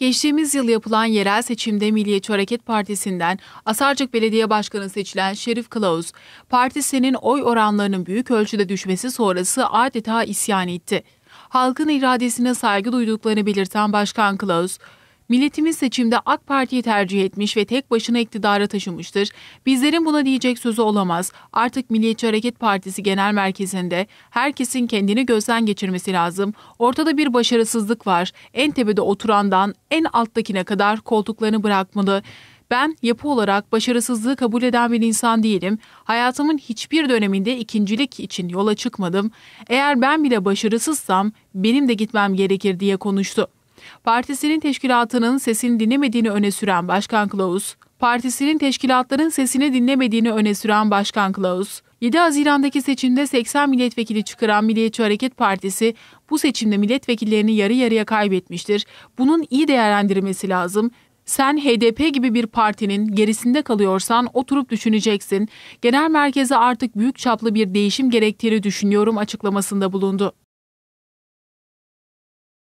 Geçtiğimiz yıl yapılan yerel seçimde Milliyetçi Hareket Partisi'nden Asarcık Belediye Başkanı seçilen Şerif Kılavuz, partisinin oy oranlarının büyük ölçüde düşmesi sonrası adeta isyan etti. Halkın iradesine saygı duyduklarını belirten Başkan Kılavuz, Milletimiz seçimde AK Parti'yi tercih etmiş ve tek başına iktidara taşımıştır. Bizlerin buna diyecek sözü olamaz. Artık Milliyetçi Hareket Partisi Genel Merkezi'nde herkesin kendini gözden geçirmesi lazım. Ortada bir başarısızlık var. En tepede oturandan en alttakine kadar koltuklarını bırakmalı. Ben yapı olarak başarısızlığı kabul eden bir insan değilim. Hayatımın hiçbir döneminde ikincilik için yola çıkmadım. Eğer ben bile başarısızsam benim de gitmem gerekir diye konuştu. Partisinin teşkilatının sesini dinlemediğini öne süren Başkan Klaus, partisinin teşkilatların sesini dinlemediğini öne süren Başkan Klaus, 7 Haziran'daki seçimde 80 milletvekili çıkaran Milliyetçi Hareket Partisi bu seçimde milletvekillerini yarı yarıya kaybetmiştir. Bunun iyi değerlendirilmesi lazım. Sen HDP gibi bir partinin gerisinde kalıyorsan oturup düşüneceksin. Genel merkeze artık büyük çaplı bir değişim gerektiğini düşünüyorum açıklamasında bulundu.